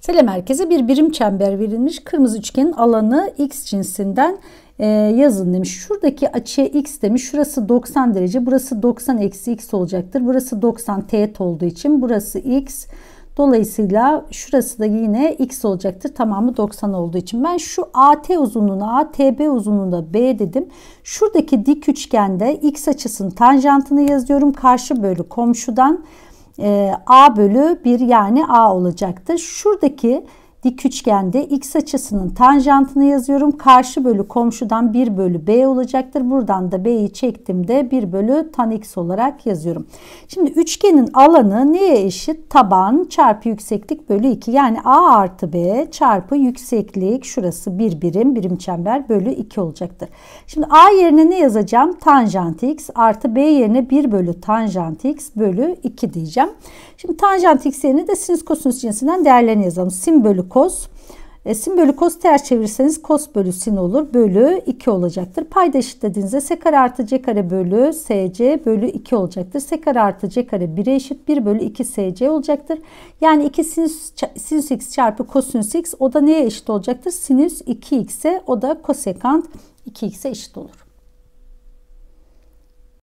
Sele merkeze bir birim çember verilmiş. Kırmızı üçgenin alanı x cinsinden e, yazın demiş. Şuradaki açıya x demiş. Şurası 90 derece. Burası 90 eksi x olacaktır. Burası 90 teğet olduğu için burası x. Dolayısıyla şurası da yine x olacaktır. Tamamı 90 olduğu için. Ben şu AT uzunluğuna ATB uzunluğuna B dedim. Şuradaki dik üçgende x açısının tanjantını yazıyorum. Karşı bölü komşudan. E, a bölü 1 yani a olacaktır. Şuradaki dik üçgende x açısının tanjantını yazıyorum. Karşı bölü komşudan 1 bölü b olacaktır. Buradan da b'yi çektiğimde 1 bölü tan x olarak yazıyorum. Şimdi üçgenin alanı neye eşit? Taban çarpı yükseklik bölü 2. Yani a artı b çarpı yükseklik şurası 1 bir birim birim çember bölü 2 olacaktır. Şimdi a yerine ne yazacağım? Tanjant x artı b yerine 1 bölü tanjant x bölü 2 diyeceğim. Şimdi tanjant x yerine de sinüs kosinüs cinsinden değerlerini yazalım. Sin bölü kos. E, sin bölü kos ters çevirirseniz kos bölü sin olur. Bölü 2 olacaktır. Payda eşitlediğinizde s kare artı c kare bölü sc bölü 2 olacaktır. s kare artı c kare 1'e eşit 1 bölü 2 sc olacaktır. Yani 2 sinüs, sinüs x çarpı kosinüs x o da neye eşit olacaktır? Sinüs 2x'e o da kosekant 2x'e eşit olur.